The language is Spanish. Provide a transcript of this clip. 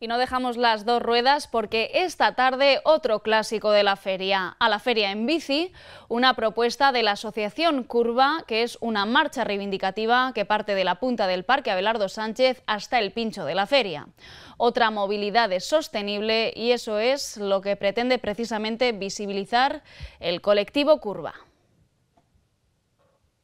Y no dejamos las dos ruedas porque esta tarde otro clásico de la feria, a la feria en bici, una propuesta de la Asociación Curva, que es una marcha reivindicativa que parte de la punta del Parque Abelardo Sánchez hasta el pincho de la feria. Otra movilidad es sostenible y eso es lo que pretende precisamente visibilizar el colectivo Curva.